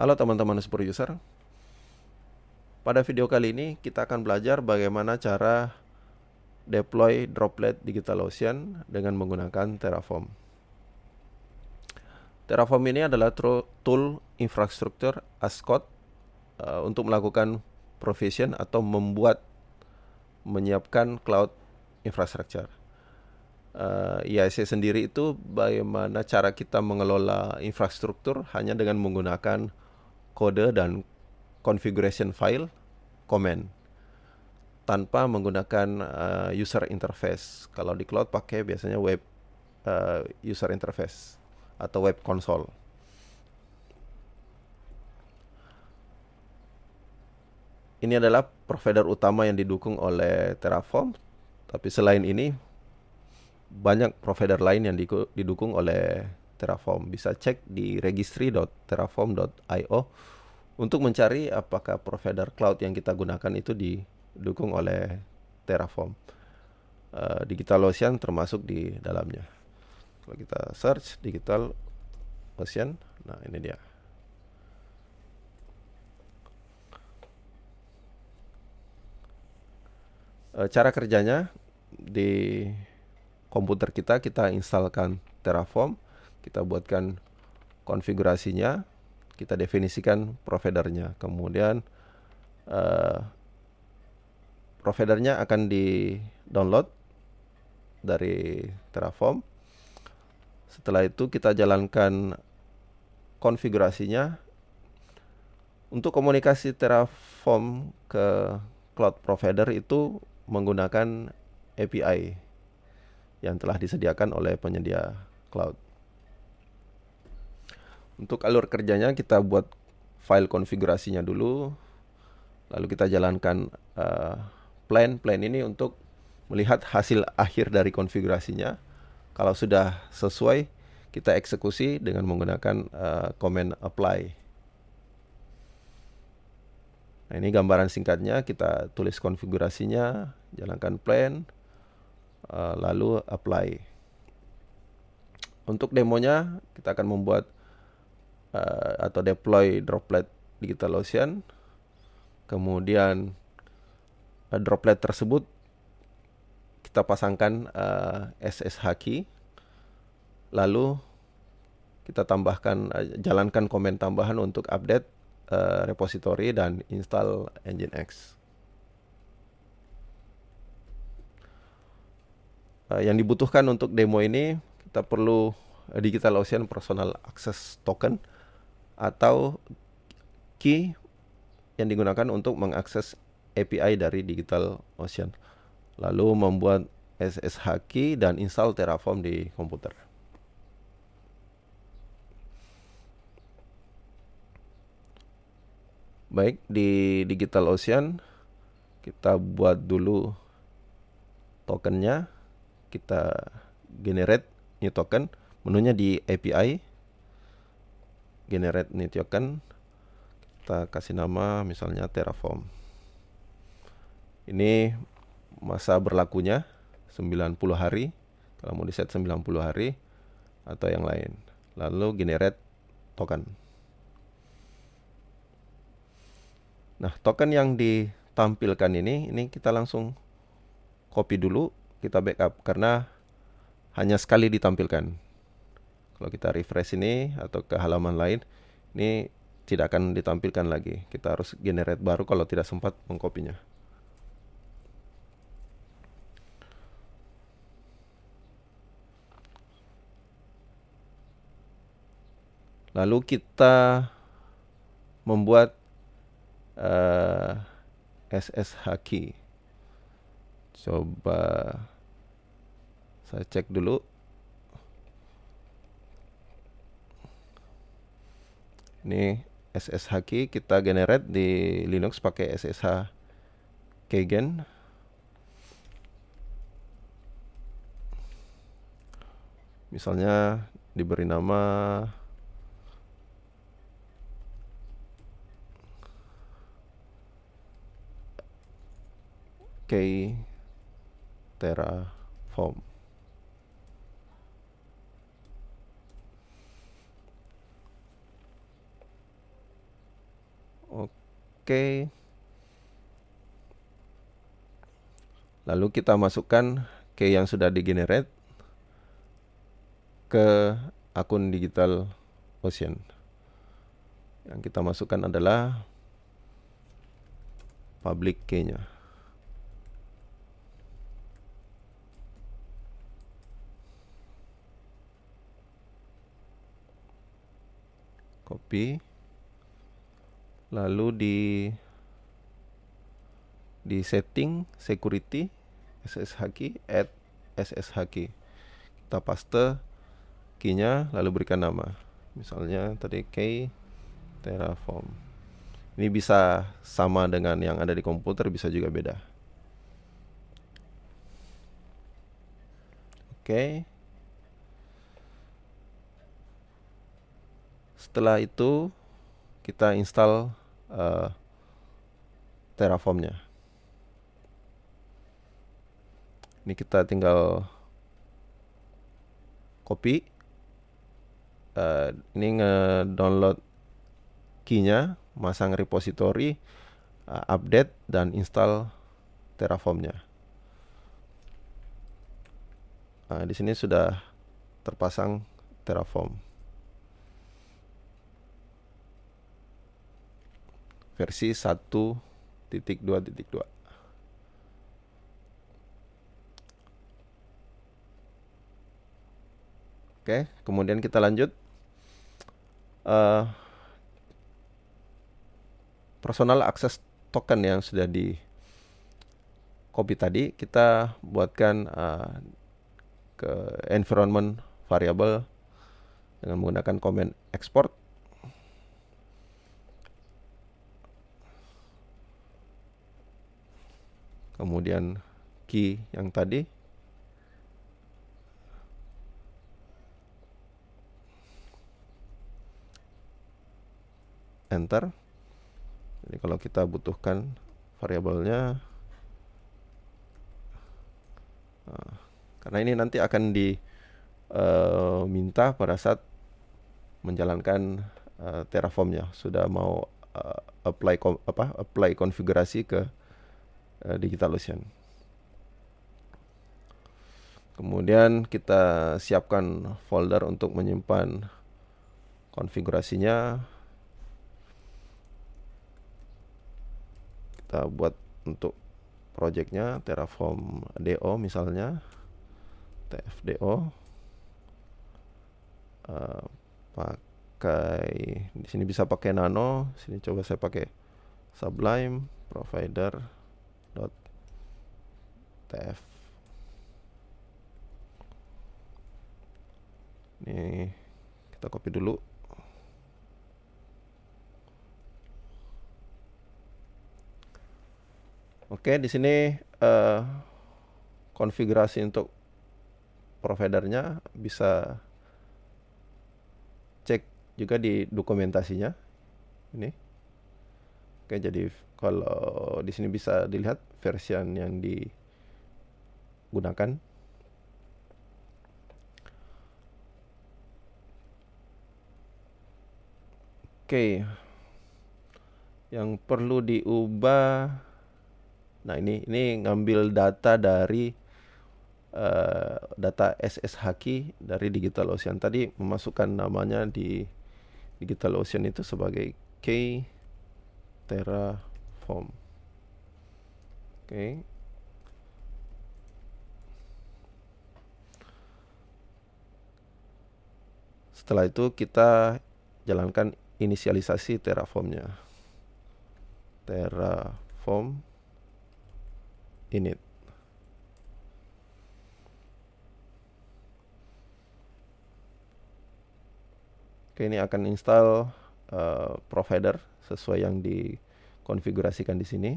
Halo teman-teman super user. Pada video kali ini kita akan belajar bagaimana cara deploy droplet DigitalOcean dengan menggunakan Terraform. Terraform ini adalah tool infrastruktur as code uh, untuk melakukan provision atau membuat menyiapkan cloud infrastructure uh, eh, IAC sendiri itu bagaimana cara kita mengelola infrastruktur hanya dengan menggunakan kode dan configuration file command tanpa menggunakan uh, user interface. Kalau di cloud pakai biasanya web uh, user interface atau web console. Ini adalah provider utama yang didukung oleh Terraform, tapi selain ini banyak provider lain yang didukung oleh Terraform. Bisa cek di registry.terraform.io untuk mencari apakah provider cloud yang kita gunakan itu didukung oleh Terraform. Uh, Digital Ocean termasuk di dalamnya. Kalau kita search Digital Ocean, nah ini dia. Eh, cara kerjanya di komputer kita kita instalkan Terraform kita buatkan konfigurasinya, kita definisikan providernya. Kemudian uh, providernya akan di-download dari Terraform. Setelah itu kita jalankan konfigurasinya. Untuk komunikasi Terraform ke cloud provider itu menggunakan API yang telah disediakan oleh penyedia cloud. Untuk alur kerjanya kita buat file konfigurasinya dulu. Lalu kita jalankan plan eh, plan. Plan ini untuk melihat hasil akhir dari konfigurasinya. Kalau sudah sesuai, kita eksekusi dengan menggunakan uh, command apply. Nah, ini gambaran singkatnya, kita tulis konfigurasinya, jalankan plan, uh, lalu apply. Untuk demonya, kita akan membuat uh, atau deploy droplet DigitalOcean kemudian uh, droplet tersebut kita pasangkan uh, eh, SSH key lalu kita tambahkan uh, jalankan komen tambahan untuk update uh, repository dan install nginx uh, yang dibutuhkan untuk demo ini kita perlu DigitalOcean Personal Access Token atau key yang digunakan untuk mengakses API dari Digital Ocean. Lalu membuat SSH key dan install Terraform di komputer. Baik, di Digital Ocean kita buat dulu tokennya, kita generate new token, menunya di API generate new token kita kasih nama misalnya Terraform ini masa berlakunya 90 hari kalau mau di set 90 hari atau yang lain lalu generate token nah token yang ditampilkan ini ini kita langsung copy dulu kita backup karena hanya sekali ditampilkan kalau kita refresh ini atau ke halaman lain, ini tidak akan ditampilkan lagi. Kita harus generate baru kalau tidak sempat mengkopinya. Lalu kita membuat uh, eh, SSH key. Coba saya cek dulu ini SSH key kita generate di Linux pakai SSH keygen misalnya diberi nama key terraform Oke. Lalu kita masukkan key yang sudah di generate ke akun digital ocean. Yang kita masukkan adalah public key-nya. Copy lalu di di setting security ssh key add ssh key kita paste key lalu berikan nama misalnya tadi key terraform ini bisa sama dengan yang ada di komputer bisa juga beda oke setelah itu kita install uh, Terraformnya. Ini kita tinggal copy. Uh, ini nge-download key-nya, masang repository, uh, update, dan install Terraformnya. Uh, di sini sudah terpasang Terraform. versi 1.2.2. Oke, kemudian kita lanjut. Uh, personal access token yang sudah di copy tadi kita buatkan uh, ke environment variable dengan menggunakan command export kemudian key yang tadi enter jadi kalau kita butuhkan variabelnya ah, karena ini nanti akan diminta eh, uh, pada saat menjalankan uh, terraformnya sudah mau uh, apply apa apply konfigurasi ke Eh, digital Ocean. Kemudian kita siapkan folder untuk menyimpan konfigurasinya. Kita buat untuk projectnya Terraform DO misalnya TFDO uh, eh, pakai di sini bisa pakai Nano sini coba saya pakai Sublime provider dot tf ini kita copy dulu oke di sini uh, konfigurasi untuk providernya bisa cek juga di dokumentasinya ini oke jadi kalau di sini bisa dilihat version yang digunakan. Oke. Okay. Yang perlu diubah Nah, ini ini ngambil data dari uh, data SSH key dari Digital Ocean tadi memasukkan namanya di Digital Ocean itu sebagai key Terra Oke, Okay. Setelah itu kita jalankan inisialisasi Terraformnya. Terraform init. Oke, ini akan install uh, provider sesuai yang di konfigurasikan di sini.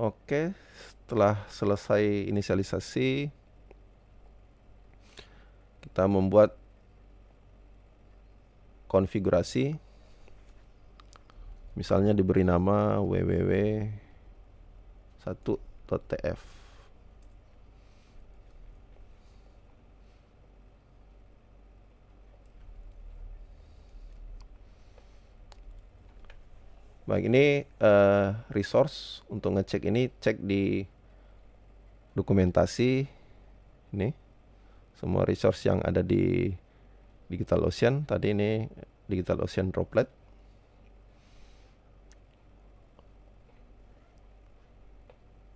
Oke, setelah selesai inisialisasi, kita membuat konfigurasi. Misalnya diberi nama www1.tf. Baik, ini uh, resource untuk ngecek ini cek di dokumentasi ini semua resource yang ada di Digital Ocean tadi ini Digital Ocean droplet.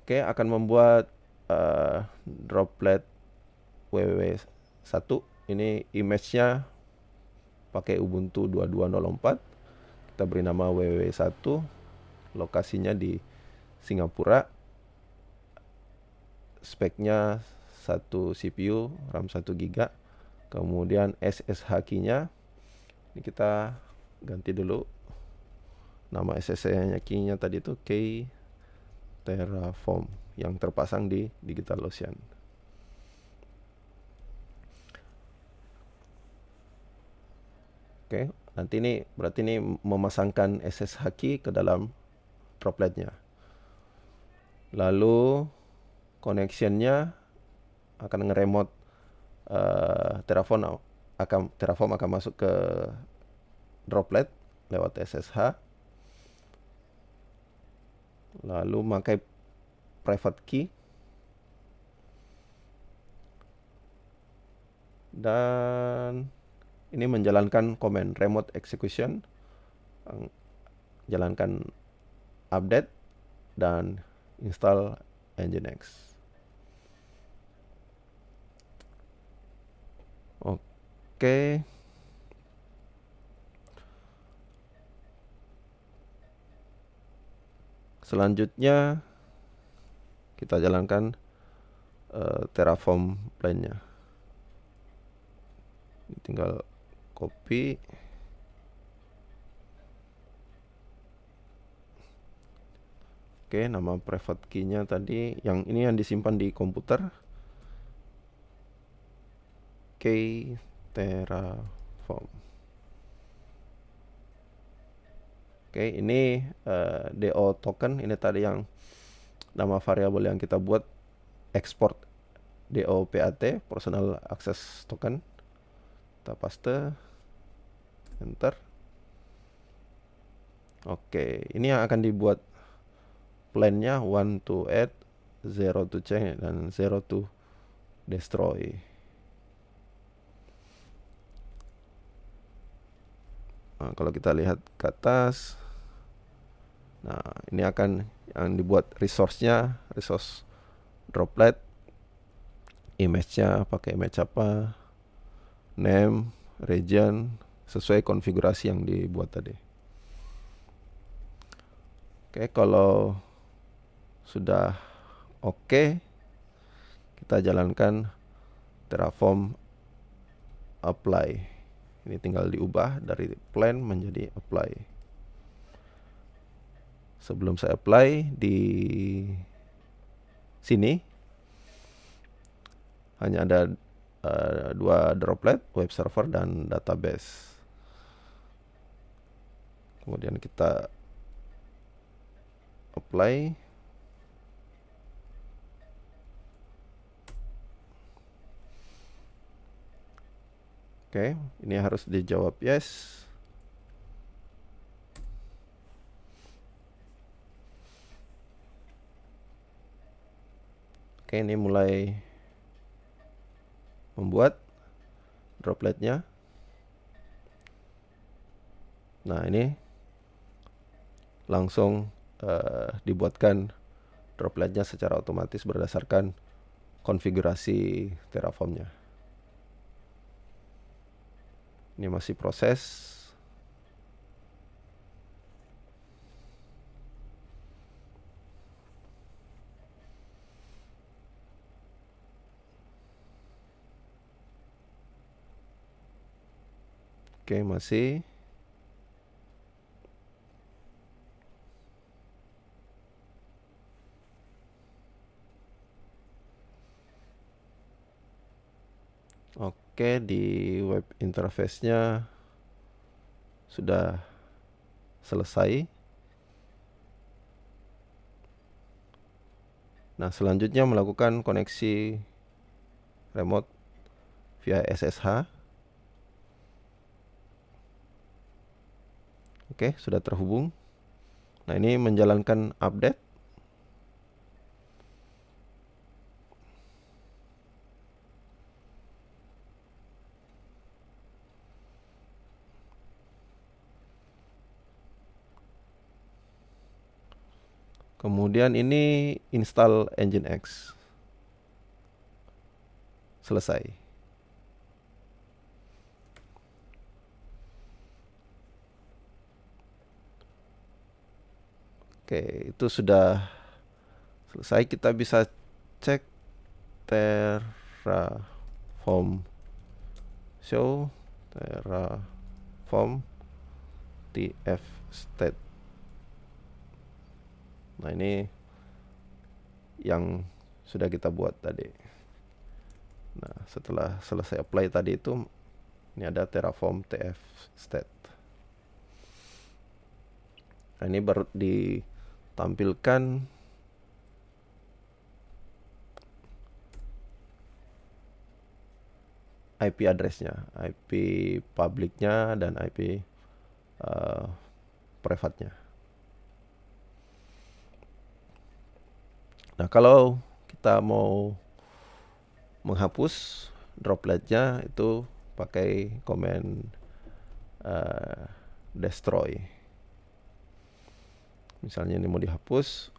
Oke, akan membuat uh, droplet www 1 Ini image-nya pakai Ubuntu 2204 kita beri nama WW1 lokasinya di Singapura speknya 1 CPU RAM 1 GB kemudian SSH key-nya ini kita ganti dulu nama SSH-nya key-nya tadi itu K Terraform yang terpasang di DigitalOcean Oke, nanti ini berarti ini memasangkan SSH key ke dalam dropletnya. Lalu connectionnya akan nge-remote uh, Terraform akan Terraform akan masuk ke droplet lewat SSH. Lalu memakai private key dan ini menjalankan command remote execution eh, jalankan update dan install nginx Oke. Selanjutnya kita jalankan uh, Terraform plan-nya. Tinggal copy oke nama private key-nya tadi yang ini yang disimpan di komputer K Terraform oke ini uh, eh, DO token ini tadi yang nama variabel yang kita buat export DOPAT personal access token kita paste enter oke ini yang akan dibuat plannya one to add zero to change dan zero to destroy nah, kalau kita lihat ke atas nah ini akan yang dibuat resource-nya resource droplet image-nya pakai image apa name, region sesuai konfigurasi yang dibuat tadi. Oke, kalau sudah oke, kita jalankan Terraform apply. Ini tinggal diubah dari plan menjadi apply. Sebelum saya apply di sini hanya ada Eh, dua droplet, web server dan database. Kemudian kita apply. Oke, okay, ini harus dijawab yes. Oke, ini mulai membuat dropletnya. Nah ini langsung uh, dibuatkan dropletnya secara otomatis berdasarkan konfigurasi Terraformnya. Ini masih proses Oke, masih. Oke, di web interface-nya sudah selesai. Nah, selanjutnya melakukan koneksi remote via SSH. Oke, sudah terhubung. Nah, ini menjalankan update. Kemudian ini install Nginx. Selesai. Oke, itu sudah selesai. Kita bisa cek Terraform show Terraform tf state. Nah, ini yang sudah kita buat tadi. Nah, setelah selesai apply tadi itu ini ada Terraform tf state. Nah, ini baru di tampilkan IP addressnya, IP public dan IP uh, eh, private-nya. Nah, kalau kita mau menghapus dropletnya itu pakai command uh, eh, destroy misalnya ini mau dihapus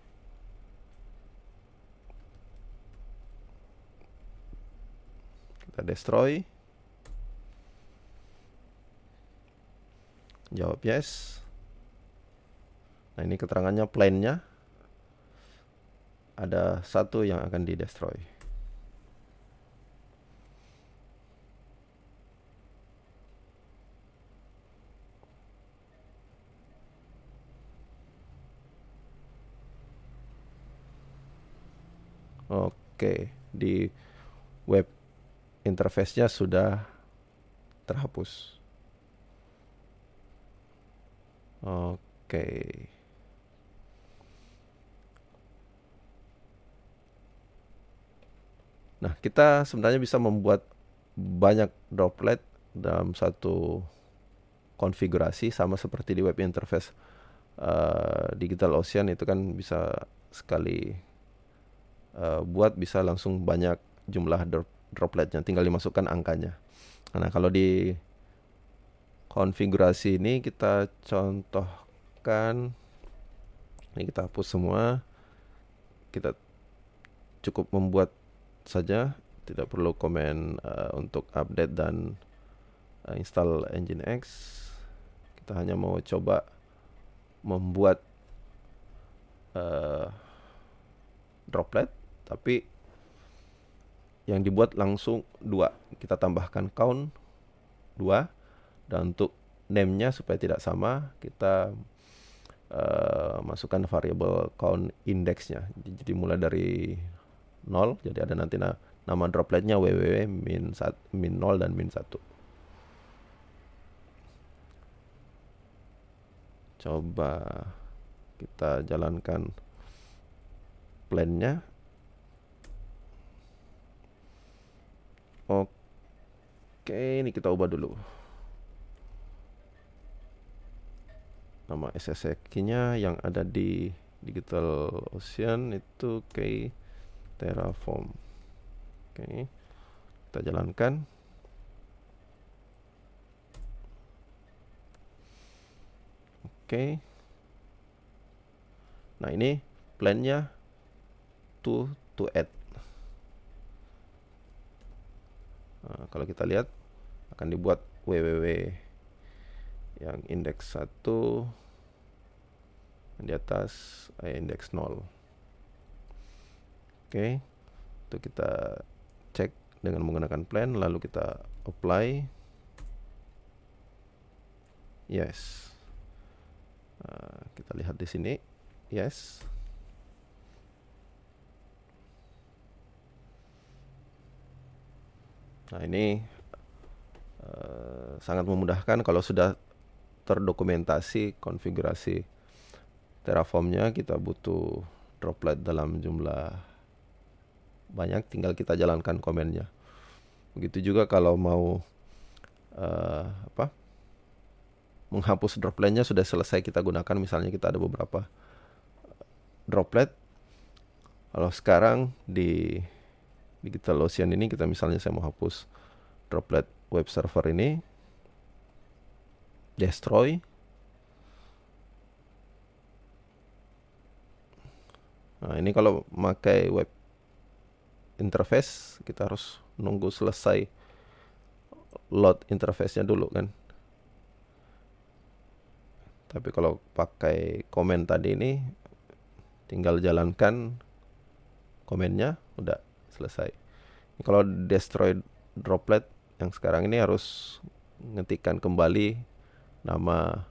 kita destroy jawab yes nah ini keterangannya plannya ada satu yang akan di destroy Oke, di web interface-nya sudah terhapus. Oke. Nah, kita sebenarnya bisa membuat banyak droplet dalam satu konfigurasi sama seperti di web interface uh, Digital Ocean itu kan bisa sekali Eh, buat bisa langsung banyak jumlah dropletnya tinggal dimasukkan angkanya nah kalau di konfigurasi ini kita contohkan ini kita hapus semua kita cukup membuat saja tidak perlu komen uh, untuk update dan uh, install x. kita hanya mau coba membuat uh, droplet tapi yang dibuat langsung dua kita tambahkan count dua dan untuk name-nya supaya tidak sama kita uh, masukkan variable count index-nya jadi mulai dari nol jadi ada nanti na nama dropletnya www min sat, min nol dan min satu. coba kita jalankan plan-nya. Oke, ini kita ubah dulu. Nama SSX-nya e yang ada di Digital Ocean itu K Terraform. Oke. Kita jalankan. Oke. Nah, ini plannya to to add Eh, kalau kita lihat akan dibuat www yang indeks 1 di atas eh, indeks 0. Oke. Okay. Itu kita cek dengan menggunakan plan lalu kita apply. Yes. Nah, kita lihat di sini. Yes. Nah ini uh, sangat memudahkan kalau sudah terdokumentasi konfigurasi Terraformnya kita butuh droplet dalam jumlah banyak tinggal kita jalankan komennya begitu juga kalau mau uh, apa menghapus dropletnya sudah selesai kita gunakan misalnya kita ada beberapa eh, droplet kalau sekarang di digital ocean ini kita misalnya saya mau hapus droplet web server ini destroy nah ini kalau pakai web interface kita harus nunggu selesai load interface-nya dulu kan tapi kalau pakai komen tadi ini tinggal jalankan komennya udah selesai ini kalau destroy droplet yang sekarang ini harus ngetikkan kembali nama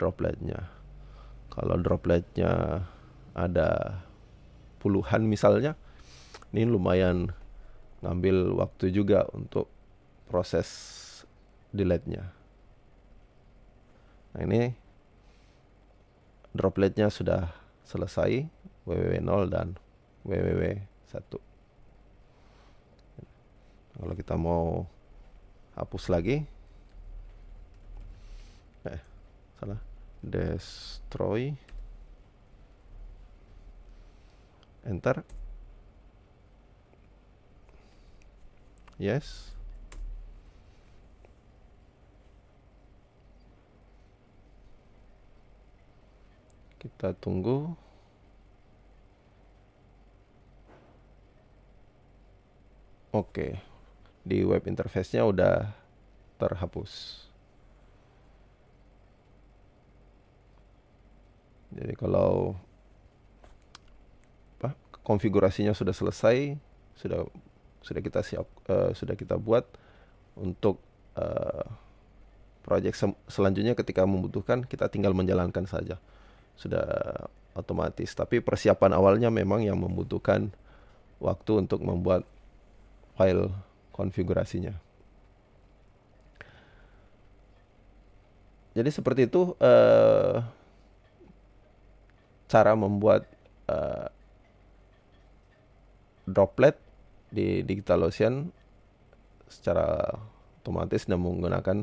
dropletnya kalau dropletnya ada puluhan misalnya ini lumayan ngambil waktu juga untuk proses delete-nya. Nah ini dropletnya sudah selesai www0 dan www1 kalau kita mau hapus lagi eh salah destroy enter yes kita tunggu oke okay di web interface-nya udah terhapus. Jadi kalau apa, konfigurasinya sudah selesai, sudah sudah kita siap uh, sudah kita buat untuk uh, project se selanjutnya ketika membutuhkan kita tinggal menjalankan saja. Sudah otomatis. Tapi persiapan awalnya memang yang membutuhkan waktu untuk membuat file konfigurasinya. Jadi seperti itu uh, cara membuat uh, droplet di DigitalOcean secara otomatis dan menggunakan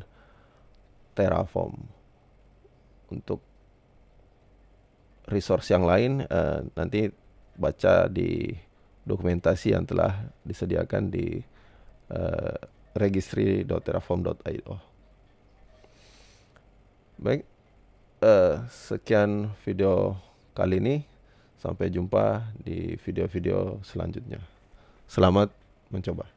Terraform untuk resource yang lain uh, nanti baca di dokumentasi yang telah disediakan di Eh, registry.terraform.id oh. Baik, uh, sekian video kali ini. Sampai jumpa di video-video selanjutnya. Selamat mencoba.